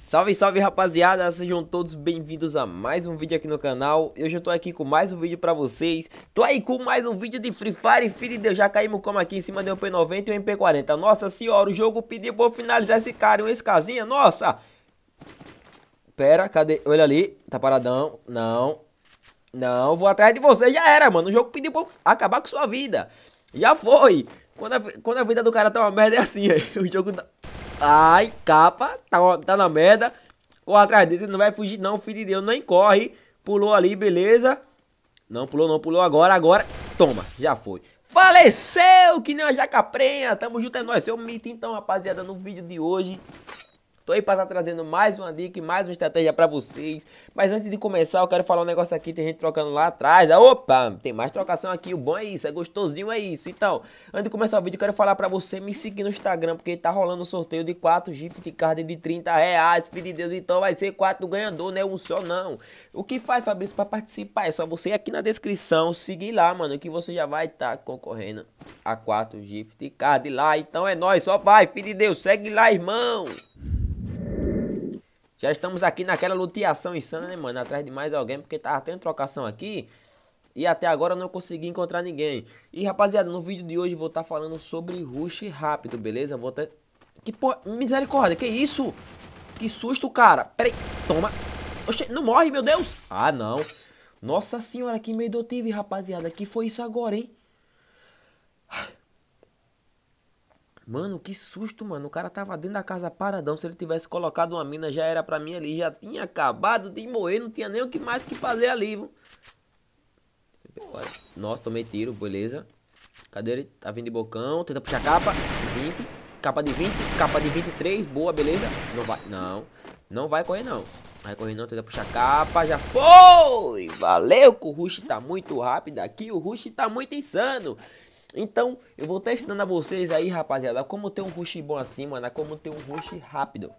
Salve, salve rapaziada, sejam todos bem-vindos a mais um vídeo aqui no canal Hoje eu tô aqui com mais um vídeo pra vocês Tô aí com mais um vídeo de Free Fire, filho de Deus, já caímos como aqui em cima do MP90 e um MP40 Nossa senhora, o jogo pediu pra eu finalizar esse cara, um escasinha, nossa Pera, cadê? Olha ali, tá paradão, não, não, vou atrás de você, já era, mano O jogo pediu pra acabar com sua vida, já foi quando a, quando a vida do cara tá uma merda é assim, aí, o jogo... Tá... Ai, capa, tá, tá na merda. Corre atrás dele, ele não vai fugir não, filho de Deus, nem corre. Pulou ali, beleza. Não pulou, não pulou agora, agora. Toma, já foi. Faleceu, que nem uma jaca prenha. Tamo junto, é nóis. Seu mito, então, rapaziada, no vídeo de hoje. Tô aí para estar tá trazendo mais uma dica e mais uma estratégia para vocês. Mas antes de começar, eu quero falar um negócio aqui, tem gente trocando lá atrás. Ah, opa, tem mais trocação aqui. O bom é isso, é gostosinho, é isso. Então, antes de começar o vídeo, eu quero falar para você me seguir no Instagram, porque tá rolando um sorteio de 4 gift de card de 30 reais. Filho de Deus, então vai ser 4 do ganhador, né? Um só não. O que faz, Fabrício, para participar? É só você ir aqui na descrição, seguir lá, mano, que você já vai estar tá concorrendo a 4 gift de card lá. Então é nóis, só vai, filho de Deus, segue lá, irmão. Já estamos aqui naquela luteação insana, né, mano? Atrás de mais alguém, porque tava tendo trocação aqui. E até agora eu não consegui encontrar ninguém. E, rapaziada, no vídeo de hoje vou estar tá falando sobre rush rápido, beleza? Vou até Que porra... Misericórdia, que isso? Que susto, cara. Peraí, toma. Oxê, não morre, meu Deus. Ah, não. Nossa senhora, que medo eu tive, rapaziada. Que foi isso agora, hein? Mano, que susto, mano. O cara tava dentro da casa paradão. Se ele tivesse colocado uma mina, já era pra mim ali. Já tinha acabado de morrer. Não tinha nem o que mais que fazer ali, viu? Nossa, tomei tiro, beleza. Cadê ele? Tá vindo de bocão. Tenta puxar capa. 20. Capa de 20. Capa de 23. Boa, beleza. Não vai. Não. Não vai correr, não. Vai correr, não. Tenta puxar capa. Já foi. Valeu, que o Rush tá muito rápido aqui. O Rush tá muito insano. Então, eu vou estar ensinando a vocês aí, rapaziada, como ter um rush bom assim, mano, né? como ter um rush rápido.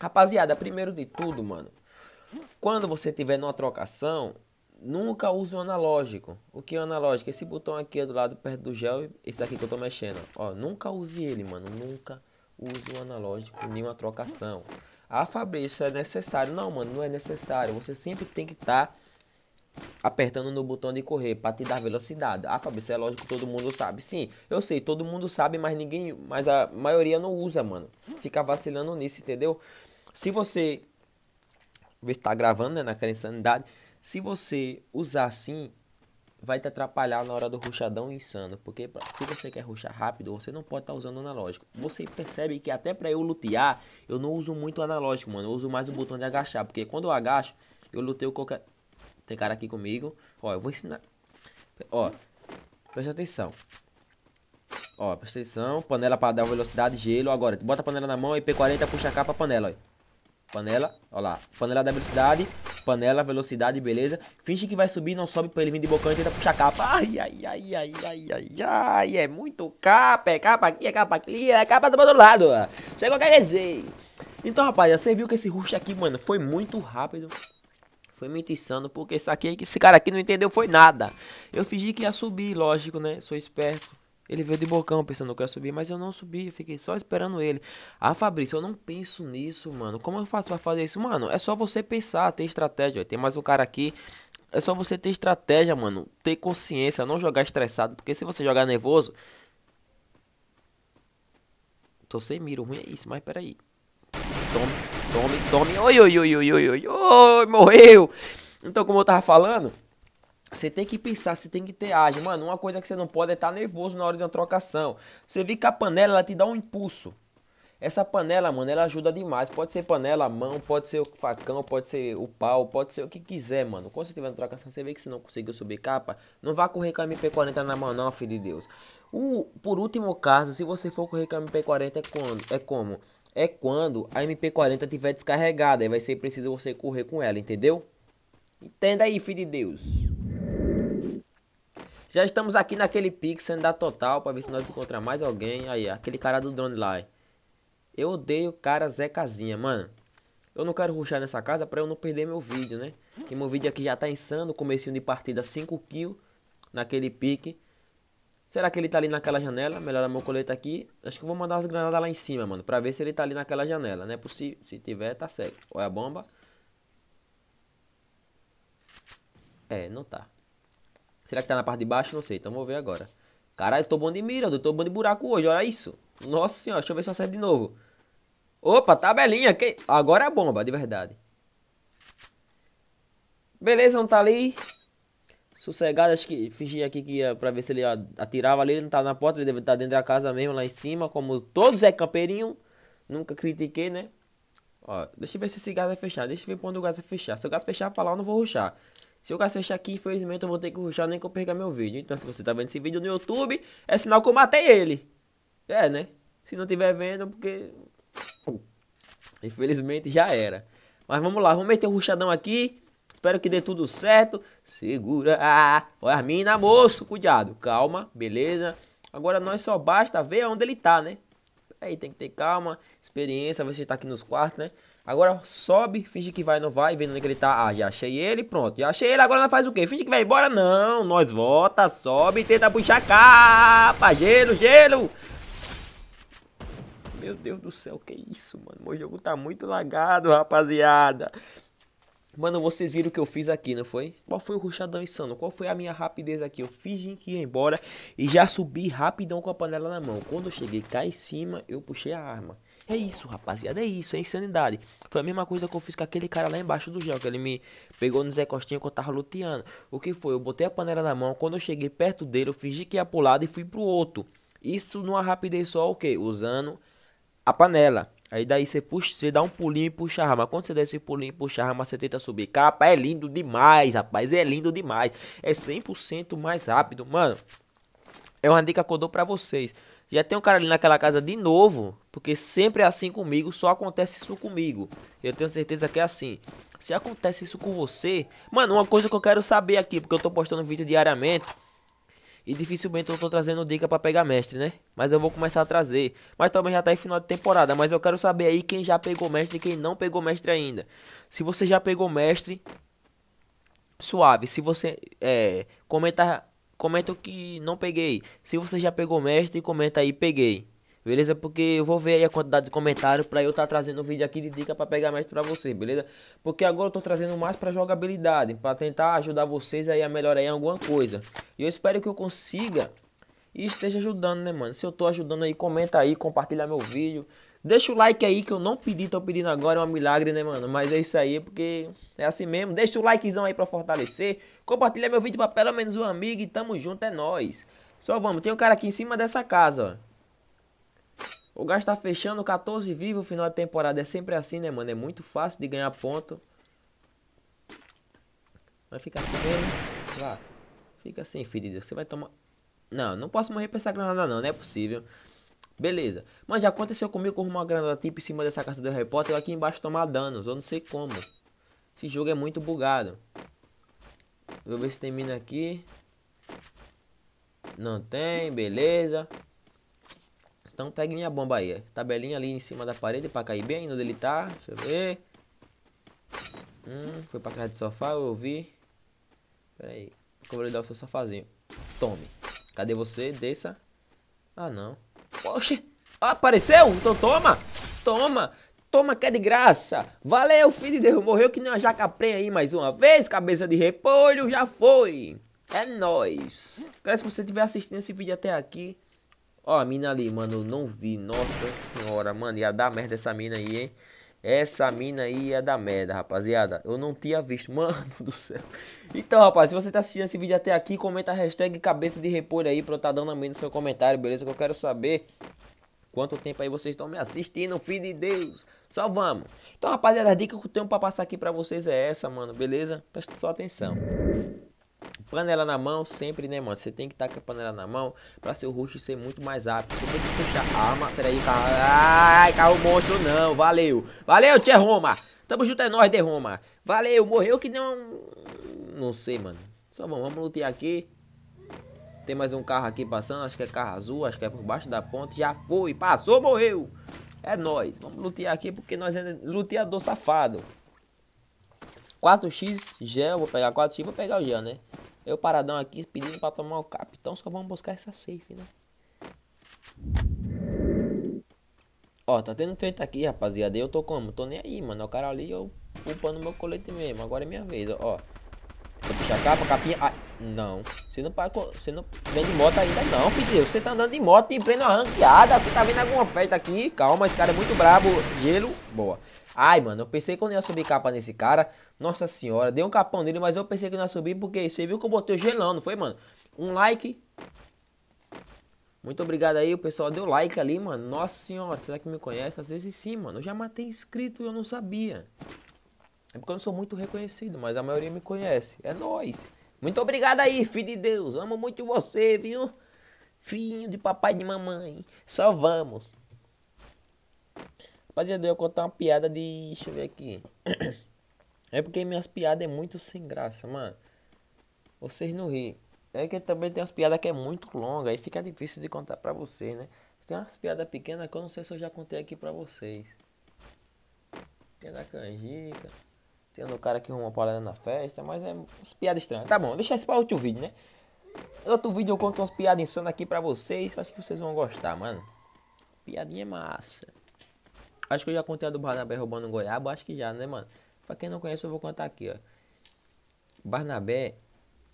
Rapaziada, primeiro de tudo, mano, quando você tiver numa trocação, nunca use o analógico. O que é o analógico? Esse botão aqui é do lado perto do gel, esse aqui que eu tô mexendo, ó, nunca use ele, mano, nunca use o analógico em nenhuma trocação. Ah, Fabrício, é necessário. Não, mano, não é necessário. Você sempre tem que estar... Tá apertando no botão de correr para te dar velocidade. Ah, Fabrício, é lógico que todo mundo sabe. Sim, eu sei, todo mundo sabe, mas ninguém, mas a maioria não usa, mano. Fica vacilando nisso, entendeu? Se você ver se tá gravando, né, naquela insanidade, se você usar assim, vai te atrapalhar na hora do ruxadão insano, porque se você quer ruxar rápido, você não pode estar tá usando analógico. Você percebe que até para eu lutear, eu não uso muito o analógico, mano. Eu uso mais o botão de agachar, porque quando eu agacho, eu luteio qualquer tem cara aqui comigo. Ó, eu vou ensinar. Ó, presta atenção. Ó, presta atenção. Panela para dar velocidade, gelo. Agora, bota a panela na mão, IP40, puxa a capa, panela, ó. Panela, ó lá. Panela da velocidade, panela, velocidade, beleza. Finge que vai subir, não sobe pra ele vir de bocão e tenta puxar a capa. Ai, ai, ai, ai, ai, ai, ai. É muito capa, é capa aqui, é capa aqui, é capa do outro lado. Chegou a dizer. Então, rapaz, você viu que esse rush aqui, mano, foi muito rápido. Foi muito insano, porque saquei que esse cara aqui não entendeu foi nada. Eu fingi que ia subir, lógico, né? Sou esperto. Ele veio de bocão pensando que eu ia subir, mas eu não subi, eu fiquei só esperando ele. Ah, Fabrício, eu não penso nisso, mano. Como eu faço pra fazer isso? Mano, é só você pensar, ter estratégia. Tem mais um cara aqui. É só você ter estratégia, mano. Ter consciência, não jogar estressado. Porque se você jogar nervoso. Tô sem miro, ruim é isso, mas peraí. Toma. Tome, tome. Oi, oi, oi, oi, oi, oi, oi, morreu. Então, como eu tava falando, você tem que pensar, você tem que ter ágil. Mano, uma coisa que você não pode é estar tá nervoso na hora de uma trocação. Você vê que a panela, ela te dá um impulso. Essa panela, mano, ela ajuda demais. Pode ser panela, mão, pode ser o facão, pode ser o pau, pode ser o que quiser, mano. Quando você tiver na trocação, você vê que você não conseguiu subir capa, não vá correr com a MP40 na mão, não, filho de Deus. O, por último caso, se você for correr com a MP40, é, quando, é como? é quando a MP40 tiver descarregada. e vai ser preciso você correr com ela, entendeu? Entenda aí, filho de Deus. Já estamos aqui naquele pixel da total para ver se nós encontramos mais alguém. Aí, aquele cara do drone lá. Eu odeio cara Zé Casinha, mano. Eu não quero ruxar nessa casa para eu não perder meu vídeo, né? Que meu vídeo aqui já tá insano, comecinho de partida 5 kills naquele pique. Será que ele tá ali naquela janela? Melhor meu colete aqui. Acho que eu vou mandar as granadas lá em cima, mano. Pra ver se ele tá ali naquela janela, né? Possível. Se tiver, tá certo. Olha é a bomba. É, não tá. Será que tá na parte de baixo? Não sei. Então vou ver agora. Caralho, tô bom de mira, eu tô bom de buraco hoje. Olha isso. Nossa senhora, deixa eu ver se eu acerto de novo. Opa, tabelinha. Que... Agora é a bomba, de verdade. Beleza, não tá ali sossegado, acho que fingi aqui que ia pra ver se ele atirava ali, ele não tá na porta, ele deve estar tá dentro da casa mesmo, lá em cima, como todos é campeirinho, nunca critiquei, né? Ó, deixa eu ver se esse gás vai fechar, deixa eu ver quando o gás vai fechar, se o gás fechar pra lá eu não vou ruxar. Se o gás fechar aqui, infelizmente eu vou ter que ruxar nem que eu perca meu vídeo. Então se você tá vendo esse vídeo no YouTube, é sinal que eu matei ele. É, né? Se não tiver vendo, é porque... Hum, infelizmente já era. Mas vamos lá, vamos meter um ruxadão aqui. Espero que dê tudo certo. Segura. Olha ah, as mina, moço. Cuidado. Calma, beleza? Agora nós só basta ver onde ele tá, né? Aí tem que ter calma, experiência, ver se ele tá aqui nos quartos, né? Agora sobe, finge que vai, não vai, vendo onde ele tá. Ah, já achei ele, pronto. Já achei ele, agora nós faz o quê? Finge que vai embora? Não, nós volta, sobe, tenta puxar capa. Gelo, gelo. Meu Deus do céu, que isso, mano? Meu jogo tá muito lagado, rapaziada. Mano, vocês viram o que eu fiz aqui, não foi? Qual foi o ruxadão insano? Qual foi a minha rapidez aqui? Eu fingi que ia embora e já subi rapidão com a panela na mão. Quando eu cheguei cá em cima, eu puxei a arma. É isso, rapaziada, é isso, é insanidade. Foi a mesma coisa que eu fiz com aquele cara lá embaixo do gel, que ele me pegou no Zé Costinha que eu tava luteando. O que foi? Eu botei a panela na mão, quando eu cheguei perto dele, eu fingi que ia pro lado e fui pro outro. Isso numa rapidez só, o okay, quê? Usando a panela. Aí daí você puxa, você dá um pulinho e puxa a arma. Quando você der esse pulinho e puxa a arma, você tenta subir. Capa, é lindo demais, rapaz. É lindo demais. É 100% mais rápido, mano. É uma dica que eu dou pra vocês. Já tem um cara ali naquela casa de novo. Porque sempre é assim comigo. Só acontece isso comigo. Eu tenho certeza que é assim. Se acontece isso com você. Mano, uma coisa que eu quero saber aqui. Porque eu tô postando vídeo diariamente. E dificilmente eu tô trazendo dica para pegar mestre, né? Mas eu vou começar a trazer. Mas também já tá em final de temporada. Mas eu quero saber aí quem já pegou mestre e quem não pegou mestre ainda. Se você já pegou mestre, suave. Se você é, comenta, comenta o que não peguei. Se você já pegou mestre, comenta aí peguei beleza? Porque eu vou ver aí a quantidade de comentários pra eu estar tá trazendo um vídeo aqui de dica pra pegar mais pra você, beleza? Porque agora eu tô trazendo mais pra jogabilidade, pra tentar ajudar vocês aí a melhorar em alguma coisa. E eu espero que eu consiga e esteja ajudando, né, mano? Se eu tô ajudando aí, comenta aí, compartilha meu vídeo. Deixa o like aí que eu não pedi, tô pedindo agora, é um milagre, né, mano? Mas é isso aí, é porque é assim mesmo. Deixa o likezão aí pra fortalecer. Compartilha meu vídeo pra pelo menos um amigo e tamo junto, é nóis. Só vamos, tem um cara aqui em cima dessa casa, ó. O gás está fechando 14 vivo. no final de temporada é sempre assim, né, mano? É muito fácil de ganhar ponto. Vai ficar assim mesmo. Lá. Fica assim, ferida. Você vai tomar... Não, não posso morrer pra essa granada não. Não é possível. Beleza. Mas já aconteceu comigo com uma granada tipo em cima dessa caça do Harry Potter. Eu aqui embaixo tomar danos. Eu não sei como. Esse jogo é muito bugado. Vou ver se termina aqui. Não tem, beleza. Então pegue minha bomba aí. Tabelinha ali em cima da parede pra cair bem onde ele tá. Deixa eu ver. Hum, foi pra casa de sofá, eu ouvi. Pera aí. Como ele dá o seu sofazinho. Tome. Cadê você? Desça. Ah, não. Oxi. Ah, apareceu? Então toma. Toma. Toma que é de graça. Valeu, filho de Deus. Morreu que nem uma jacapreia aí mais uma vez. Cabeça de repolho. Já foi. É nóis. Cara, se você estiver assistindo esse vídeo até aqui, Ó, a mina ali, mano, não vi. Nossa senhora, mano, ia dar merda essa mina aí, hein? Essa mina aí ia dar merda, rapaziada. Eu não tinha visto, mano do céu. Então, rapaz, se você tá assistindo esse vídeo até aqui, comenta a hashtag cabeça de repolho aí pra eu tá dando a mim no seu comentário, beleza? Que eu quero saber quanto tempo aí vocês estão me assistindo, filho de Deus. Só vamos. Então, rapaziada, a dica que eu tenho pra passar aqui pra vocês é essa, mano, beleza? Presta só atenção panela na mão sempre, né, mano? Você tem que estar tá com a panela na mão pra seu rush ser muito mais rápido. Você tem que puxar a arma. Peraí, cara. Ai, carro monstro não. Valeu. Valeu, Tia Roma. Tamo junto, é nóis, de Roma. Valeu, morreu que não... Não sei, mano. Só vamos, vamos lutear aqui. Tem mais um carro aqui passando, acho que é carro azul, acho que é por baixo da ponte. Já foi, passou, morreu. É nóis. Vamos lutear aqui porque nós é luteador safado. 4x gel, vou pegar 4x, vou pegar o gel, né? Eu paradão aqui pedindo pra tomar o cap. Então só vamos buscar essa safe, né? Ó, tá tendo treta aqui, rapaziada. Eu tô como? Tô nem aí, mano. O cara ali, eu upando meu colete mesmo. Agora é minha vez, ó. Vou puxar a capa, capinha. Ai, não. Você não, você não vem de moto ainda, não, filho. Você tá andando de moto em pleno arranqueada. Você tá vendo alguma festa aqui? Calma, esse cara é muito brabo. Gelo. Boa. Ai, mano, eu pensei que eu não ia subir capa nesse cara. Nossa senhora, dei um capão nele, mas eu pensei que não ia subir porque você viu que eu botei gelão, não foi, mano? Um like. Muito obrigado aí, o pessoal deu like ali, mano. Nossa senhora, será que me conhece? Às vezes sim, mano. Eu já matei inscrito e eu não sabia. É porque eu não sou muito reconhecido, mas a maioria me conhece. É nóis. Muito obrigado aí, filho de Deus. Amo muito você, viu? Filho de papai e de mamãe. Só vamos. Rapaziada, eu vou contar uma piada de. Deixa eu ver aqui. É porque minhas piadas é muito sem graça, mano. Vocês não ri. É que também tem umas piadas que é muito longa, aí fica difícil de contar pra vocês, né? Tem umas piadas pequenas que eu não sei se eu já contei aqui pra vocês. Tem da canjica, tem do cara que arruma parada na festa, mas é umas piadas estranhas. Tá bom, deixa isso pra outro vídeo, né? Outro vídeo eu conto umas piadas insanas aqui pra vocês, acho que vocês vão gostar, mano. Piadinha massa. Acho que eu já contei a do Barnabé roubando goiaba, acho que já, né, mano? Pra quem não conhece, eu vou contar aqui, ó. Barnabé,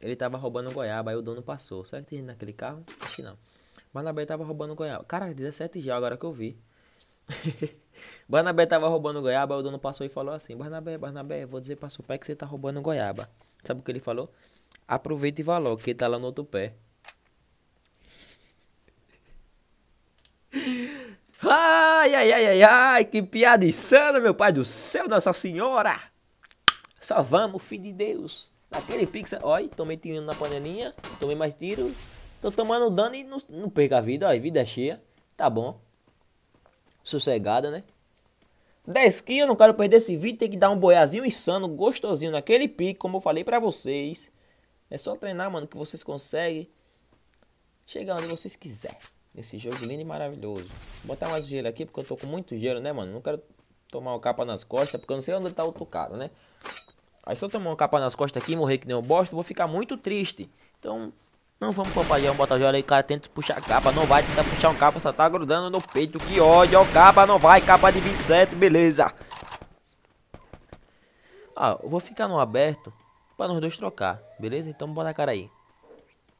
ele tava roubando goiaba, aí o dono passou. Será que tem naquele carro? Acho que não. Barnabé tava roubando goiaba. Cara, 17 já agora que eu vi. Barnabé tava roubando goiaba, aí o dono passou e falou assim: Barnabé, Barnabé, vou dizer pra seu pai que você tá roubando goiaba. Sabe o que ele falou? Aproveita e valor, que ele tá lá no outro pé. Ai, ai, ai, ai, ai, que piada insana, meu pai do céu, Nossa Senhora! Só vamos, filho de Deus. Aquele pixel, olha, tomei tiro na panelinha, tomei mais tiro, tô tomando dano e não, não perca a vida, olha, vida é cheia, tá bom. Sossegada, né? 10 kills, eu não quero perder esse vídeo, tem que dar um boiazinho insano, gostosinho naquele pique, como eu falei pra vocês. É só treinar, mano, que vocês conseguem chegar onde vocês quiserem. Esse jogo lindo e maravilhoso. Vou botar mais gelo aqui, porque eu tô com muito gelo, né, mano? Não quero tomar o capa nas costas, porque eu não sei onde tá outro cara, né? Aí se eu tomar o capa nas costas aqui e morrer que nem um bosta, eu vou ficar muito triste. Então, não vamos compartilhar, vamos botar gelo aí. O cara tenta puxar a capa, não vai. tentar puxar um capa, só tá grudando no peito. Que ódio, ó, capa, não vai. Capa de 27, beleza. Ah, eu vou ficar no aberto pra nós dois trocar, beleza? Então bota a cara aí.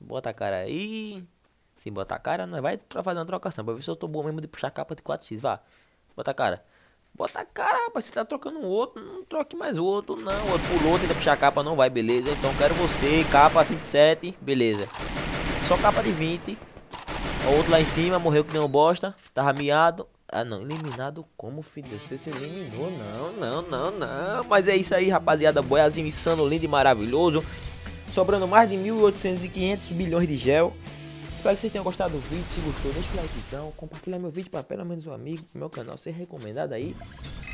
Bota a cara aí. Se botar cara, não né? vai pra fazer uma trocação. Pra ver se eu tô bom mesmo de puxar a capa de 4x. Vá. Bota a cara. Bota a cara, rapaz. Você tá trocando um outro. Não troque mais outro, não. É outro pulou, tenta puxar a capa, não vai, beleza. Então quero você. Capa 27. Beleza. Só capa de 20. O outro lá em cima morreu que nem um bosta. Tava miado. Ah, não. Eliminado como, filho? Você se eliminou? Não, não, não, não. Mas é isso aí, rapaziada. Boiazinho insano, lindo e maravilhoso. Sobrando mais de 1.800 e 500 bilhões de gel. Espero que vocês tenham gostado do vídeo. Se gostou, deixa o likezão. Então. Compartilha meu vídeo para pelo menos um amigo. Meu canal ser recomendado aí.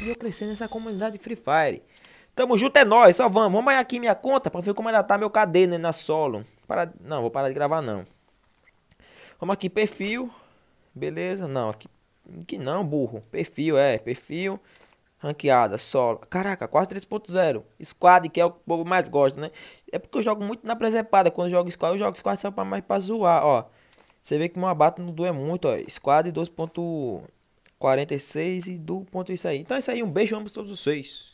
E eu crescer nessa comunidade Free Fire. Tamo junto, é nóis. Só vamos. Vamos aí aqui minha conta para ver como ainda tá meu KD né, na solo. Para... Não, vou parar de gravar não. Vamos aqui, perfil. Beleza. Não, aqui... Que não, burro. Perfil, é. Perfil. Ranqueada, solo. Caraca, quase 3.0. Squad, que é o que o povo mais gosta, né? É porque eu jogo muito na presepada. Quando eu jogo squad, eu jogo squad só pra mais pra zoar, ó. Você vê que meu abate não doeu é muito, ó. Squad 2.46 e do ponto isso aí. Então é isso aí, um beijo, vamos todos vocês.